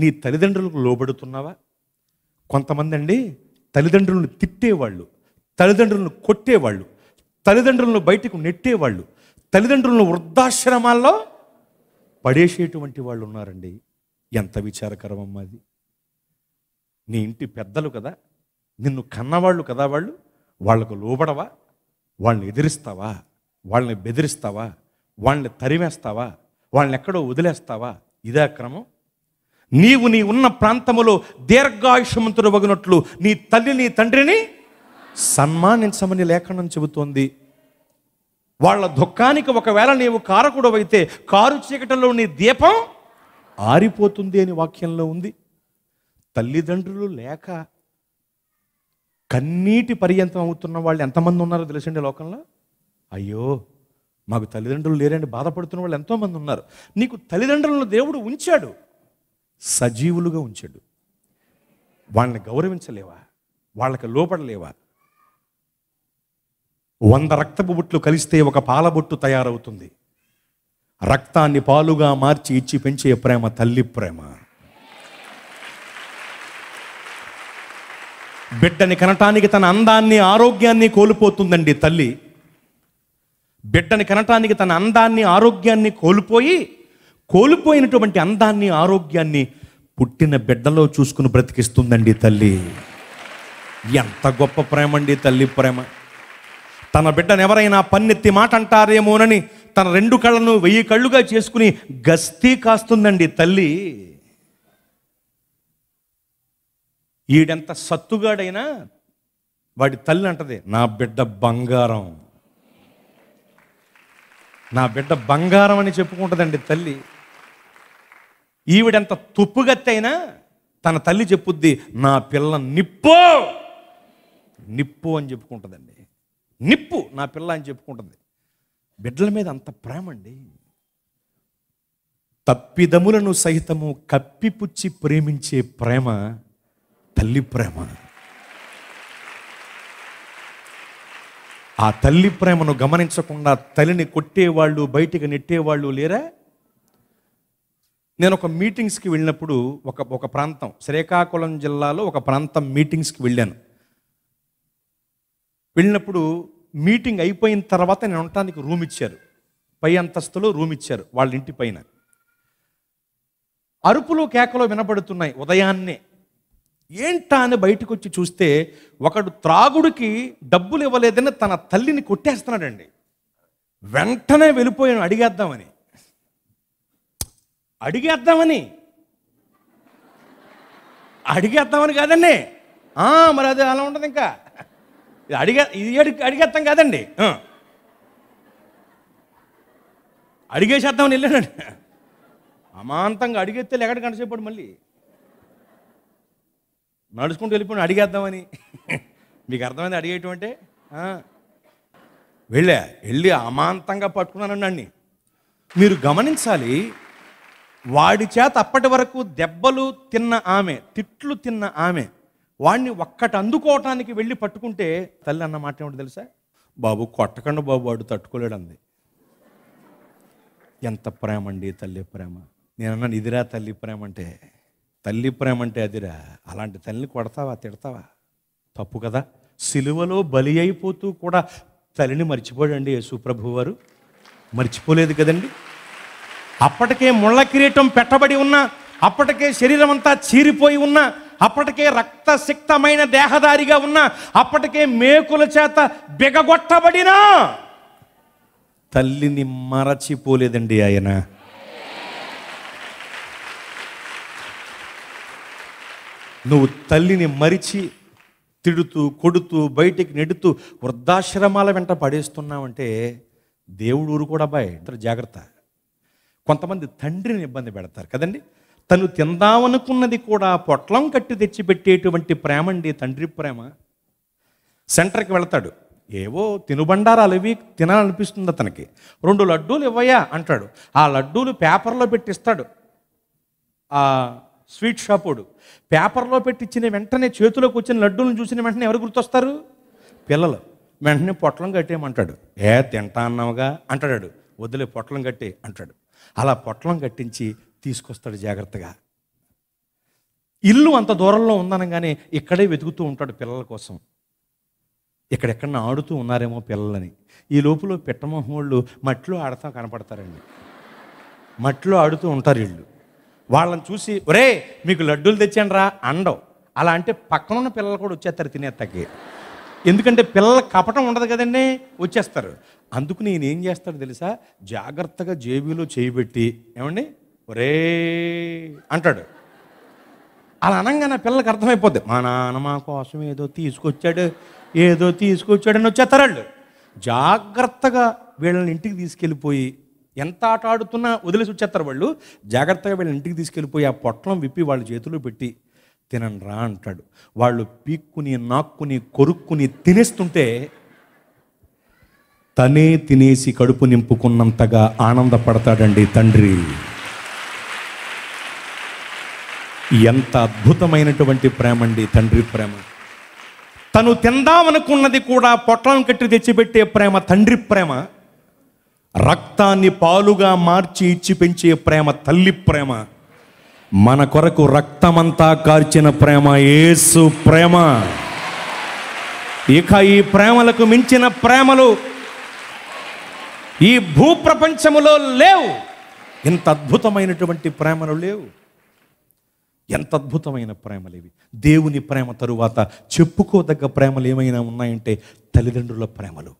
నీ తల్లిదండ్రులకు లోబడుతున్నావా కొంతమంది అండి తల్లిదండ్రులను తిట్టేవాళ్ళు తల్లిదండ్రులను కొట్టేవాళ్ళు తల్లిదండ్రులను బయటకు నెట్టేవాళ్ళు తల్లిదండ్రులను వృద్ధాశ్రమాల్లో పడేసేటువంటి వాళ్ళు ఉన్నారండి ఎంత విచారకరం అమ్మాది నీ ఇంటి పెద్దలు కదా నిన్ను కన్నవాళ్ళు కదా వాళ్ళు వాళ్ళకు లోబడవా వాళ్ళని ఎదిరిస్తావా వాళ్ళని బెదిరిస్తావా వాళ్ళని తరిమేస్తావా వాళ్ళని ఎక్కడో వదిలేస్తావా ఇదే క్రమం నీవు నీ ఉన్న ప్రాంతములో దీర్ఘాయుషమంతుడు వగినట్లు నీ తల్లి నీ తండ్రిని సన్మానించమని లేఖనం చెబుతోంది వాళ్ళ దుఃఖానికి ఒకవేళ నీవు కారకుడవైతే అయితే కారు చీకటంలో నీ దీపం ఆరిపోతుంది అని వాక్యంలో ఉంది తల్లిదండ్రులు లేక కన్నీటి పర్యంతం అవుతున్న వాళ్ళు ఎంతమంది ఉన్నారో తెలుసండి లోకంలో అయ్యో మాకు తల్లిదండ్రులు లేరని బాధపడుతున్న వాళ్ళు ఎంతోమంది ఉన్నారు నీకు తల్లిదండ్రులను దేవుడు ఉంచాడు సజీవులుగా ఉంచాడు వాళ్ళని గౌరవించలేవా వాళ్ళకి లోపడలేవా వంద రక్తపు బొట్లు కలిస్తే ఒక పాల బొట్టు తయారవుతుంది రక్తాన్ని పాలుగా మార్చి ఇచ్చి పెంచే ప్రేమ తల్లి ప్రేమ బిడ్డని కనటానికి తన అందాన్ని ఆరోగ్యాన్ని కోల్పోతుందండి తల్లి బిడ్డని కనటానికి తన అందాన్ని ఆరోగ్యాన్ని కోల్పోయి కోల్పోయినటువంటి అందాన్ని ఆరోగ్యాన్ని పుట్టిన బిడ్డలో చూసుకుని బ్రతికిస్తుందండి తల్లి ఎంత గొప్ప ప్రేమ అండి తల్లి ప్రేమ తన బిడ్డను ఎవరైనా పన్నెత్తి మాట అంటారేమోనని తన రెండు కళ్ళను వెయ్యి కళ్ళుగా చేసుకుని గస్తీ కాస్తుందండి తల్లి ఈడెంత సత్తుగాడైనా వాడి తల్లి అంటది నా బిడ్డ బంగారం నా బిడ్డ బంగారం అని చెప్పుకుంటుందండి తల్లి ఈవిడంత తుప్పుగత్తైనా తన తల్లి చెప్పుద్ది నా పిల్ల నిప్పు నిప్పు అని చెప్పుకుంటుందండి నిప్పు నా పిల్ల అని చెప్పుకుంటుంది బిడ్డల మీద అంత ప్రేమ అండి తప్పిదములను సహితము కప్పిపుచ్చి ప్రేమించే ప్రేమ తల్లి ప్రేమ ఆ తల్లి ప్రేమను గమనించకుండా తల్లిని కొట్టేవాళ్ళు బయటికి నెట్టేవాళ్ళు లేరా నేను ఒక మీటింగ్స్కి వెళ్ళినప్పుడు ఒక ఒక ప్రాంతం శ్రీకాకుళం జిల్లాలో ఒక ప్రాంతం మీటింగ్స్కి వెళ్ళాను వెళ్ళినప్పుడు మీటింగ్ అయిపోయిన తర్వాత నేను ఉండటానికి రూమ్ ఇచ్చారు పై అంతస్తులో రూమ్ ఇచ్చారు వాళ్ళ ఇంటి పైన అరుపులు కేకలో వినబడుతున్నాయి ఉదయాన్నే ఏంటా అని బయటకు వచ్చి చూస్తే ఒకడు త్రాగుడికి డబ్బులు ఇవ్వలేదని తన తల్లిని కొట్టేస్తున్నాడండి వెంటనే వెళ్ళిపోయాను అడిగేద్దామని అడిగేద్దామని అడిగేద్దామని కాదండి మరి అది అలా ఉంటుంది ఇంకా ఇది అడిగే ఇది అడిగి అడిగేస్తాం కాదండి అడిగేసేద్దామని వెళ్ళాడు అమాంతంగా అడిగేస్తే ఎక్కడ గంటసేపాడు మళ్ళీ నడుచుకుంటూ వెళ్ళిపోయి అడిగేద్దామని మీకు అర్థమైంది అంటే వెళ్ళా వెళ్ళి అమాంతంగా పట్టుకున్నానండి మీరు గమనించాలి వాడి చేత అప్పటి వరకు దెబ్బలు తిన్న ఆమె తిట్లు తిన్న ఆమె వాడిని ఒక్కటి అందుకోవటానికి వెళ్ళి పట్టుకుంటే తల్లి అన్న మాట ఏమిటి తెలుసా బాబు కొట్టకండి బాబు వాడు తట్టుకోలేడంది ఎంత ప్రేమ అండి తల్లి ప్రేమ నేనన్నాను ఇదిరా తల్లి ప్రేమ అంటే తల్లి ప్రేమ అంటే అదిరా అలాంటి తల్లిని కొడతావా తిడతావా తప్పు కదా సిలువలో బలి అయిపోతూ కూడా తల్లిని మర్చిపోడండి యేసుప్రభు వారు మర్చిపోలేదు కదండి అప్పటికే ముళ్ళ కిరీటం పెట్టబడి ఉన్నా అప్పటికే శరీరం అంతా చీరిపోయి ఉన్నా అప్పటికే రక్తసిక్తమైన దేహదారిగా ఉన్న అప్పటికే మేకుల చేత బిగగొట్టబడినా తల్లిని మరచిపోలేదండి ఆయన నువ్వు తల్లిని మరిచి తిడుతూ కొడుతూ బయటికి నెడుతూ వృద్ధాశ్రమాల వెంట పడేస్తున్నావంటే దేవుడు ఊరు కూడా బాయ్ ఇద్దరు జాగ్రత్త కొంతమంది తండ్రిని ఇబ్బంది పెడతారు కదండి తను తిందామనుకున్నది కూడా పొట్లం కట్టి తెచ్చిపెట్టేటువంటి ప్రేమ అండి తండ్రి ప్రేమ సెంటర్కి వెళతాడు ఏవో తినుబండారాలు ఇవి తినాలనిపిస్తుంది అతనికి రెండు లడ్డూలు ఇవ్వయా అంటాడు ఆ లడ్డూలు పేపర్లో పెట్టిస్తాడు ఆ స్వీట్ షాపుడు పేపర్లో పెట్టించిన వెంటనే చేతిలోకి వచ్చిన లడ్డూలను చూసిన వెంటనే ఎవరు గుర్తొస్తారు పిల్లలు వెంటనే పొట్లం కట్టేయమంటాడు ఏ తింటా అన్నావుగా అంటాడు వదిలే పొట్లం కట్టే అంటాడు అలా పొట్లం కట్టించి తీసుకొస్తాడు జాగ్రత్తగా ఇల్లు అంత దూరంలో ఉందనగానే ఇక్కడే వెతుకుతూ ఉంటాడు పిల్లల కోసం ఇక్కడెక్కడన్నా ఆడుతూ ఉన్నారేమో పిల్లలని ఈ లోపల పిట్టమొహం వాళ్ళు మట్లో ఆడతా కనపడతారండి మట్లో ఆడుతూ ఉంటారు ఇల్లు వాళ్ళని చూసి ఒరే మీకు లడ్డూలు తెచ్చాను రా అండవు అలా అంటే పక్కనున్న పిల్లలు కూడా వచ్చేస్తారు తినేత్తకి ఎందుకంటే పిల్లల కపటం ఉండదు కదండి వచ్చేస్తారు అందుకు నేను ఏం చేస్తాడు తెలుసా జాగ్రత్తగా జేబీలో చేయిబెట్టి ఏమండి ఒరే అంటాడు అలా అనగా నా పిల్లలకు అర్థమైపోద్ది మా నాన్న మా కోసం ఏదో తీసుకొచ్చాడు ఏదో తీసుకొచ్చాడని వచ్చేస్తారు వాళ్ళు జాగ్రత్తగా వీళ్ళని ఇంటికి తీసుకెళ్ళిపోయి ఎంత ఆట ఆడుతున్నా వదిలేసి వచ్చేస్తారు వాళ్ళు జాగ్రత్తగా వీళ్ళని ఇంటికి తీసుకెళ్ళిపోయి ఆ పొట్లం విప్పి వాళ్ళ చేతిలో పెట్టి తినను అంటాడు వాళ్ళు పీక్కుని నాక్కుని కొరుక్కుని తినేస్తుంటే తనే తినేసి కడుపు నింపుకున్నంతగా ఆనందపడతాడండి తండ్రి ఎంత అద్భుతమైనటువంటి ప్రేమ అండి తండ్రి ప్రేమ తను తిందామనుకున్నది కూడా పొట్లం కట్టి తెచ్చిపెట్టే ప్రేమ తండ్రి ప్రేమ రక్తాన్ని పాలుగా మార్చి ఇచ్చి పెంచే ప్రేమ తల్లి ప్రేమ మన కొరకు రక్తమంతా కార్చిన ప్రేమ ఏసు ప్రేమ ఇక ఈ ప్రేమలకు మించిన ప్రేమలు ఈ భూప్రపంచములో లేవు ఎంత అద్భుతమైనటువంటి ప్రేమలు లేవు ఎంత అద్భుతమైన ప్రేమలు ఇవి దేవుని ప్రేమ తరువాత చెప్పుకోదగ్గ ప్రేమలు ఏమైనా ఉన్నాయంటే తల్లిదండ్రుల ప్రేమలు